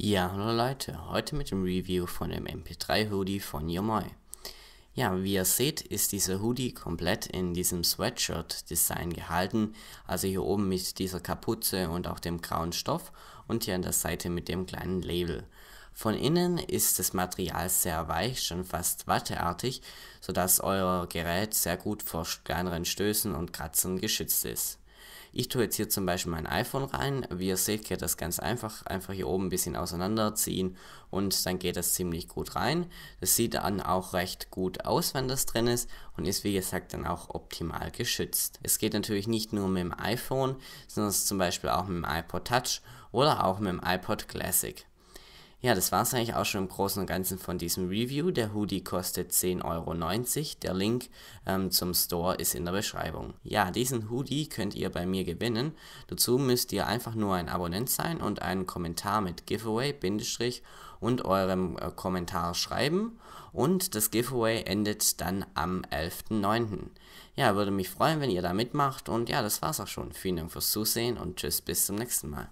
Ja, hallo Leute, heute mit dem Review von dem MP3 Hoodie von Yomoi. Ja, wie ihr seht, ist dieser Hoodie komplett in diesem Sweatshirt-Design gehalten, also hier oben mit dieser Kapuze und auch dem grauen Stoff und hier an der Seite mit dem kleinen Label. Von innen ist das Material sehr weich, schon fast watteartig, sodass euer Gerät sehr gut vor kleineren Stößen und Kratzen geschützt ist. Ich tue jetzt hier zum Beispiel mein iPhone rein. Wie ihr seht, geht das ganz einfach. Einfach hier oben ein bisschen auseinanderziehen und dann geht das ziemlich gut rein. Das sieht dann auch recht gut aus, wenn das drin ist und ist wie gesagt dann auch optimal geschützt. Es geht natürlich nicht nur mit dem iPhone, sondern zum Beispiel auch mit dem iPod Touch oder auch mit dem iPod Classic. Ja, das war es eigentlich auch schon im Großen und Ganzen von diesem Review. Der Hoodie kostet 10,90 Euro. Der Link ähm, zum Store ist in der Beschreibung. Ja, diesen Hoodie könnt ihr bei mir gewinnen. Dazu müsst ihr einfach nur ein Abonnent sein und einen Kommentar mit Giveaway- Bindestrich und eurem äh, Kommentar schreiben. Und das Giveaway endet dann am 11.09. Ja, würde mich freuen, wenn ihr da mitmacht. Und ja, das war's auch schon. Vielen Dank fürs Zusehen und tschüss, bis zum nächsten Mal.